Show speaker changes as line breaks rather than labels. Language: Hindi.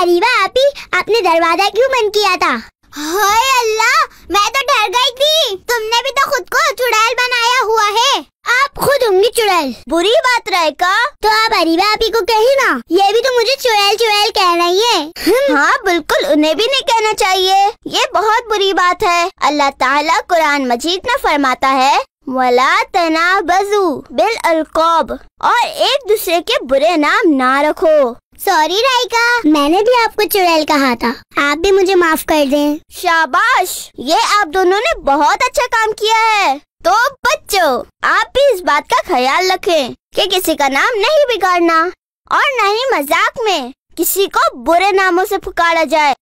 अरीबा आपी आपने दरवाजा क्यों बंद किया था हाय अल्लाह मैं तो डर गई थी तुमने भी तो खुद को चुड़ैल बनाया हुआ है आप खुद होंगी चुड़ैल बुरी बात रहे का तो आप अरीबा आपी को कही ना ये भी तो मुझे चुड़ैल चुड़ैल कह रही है हम्म। हाँ बिल्कुल उन्हें भी नहीं कहना चाहिए ये बहुत बुरी बात है अल्लाह ताला कुरान मजीद में फरमाता है वला तना बजू बिल अलकौब और एक दूसरे के बुरे नाम ना रखो सॉरी राइका मैंने भी आपको चुड़ैल कहा था आप भी मुझे माफ कर दें शाबाश ये आप दोनों ने बहुत अच्छा काम किया है तो बच्चों आप भी इस बात का ख्याल रखें कि किसी का नाम नहीं बिगाड़ना और न ही मजाक में किसी
को बुरे नामों से पुकारा जाए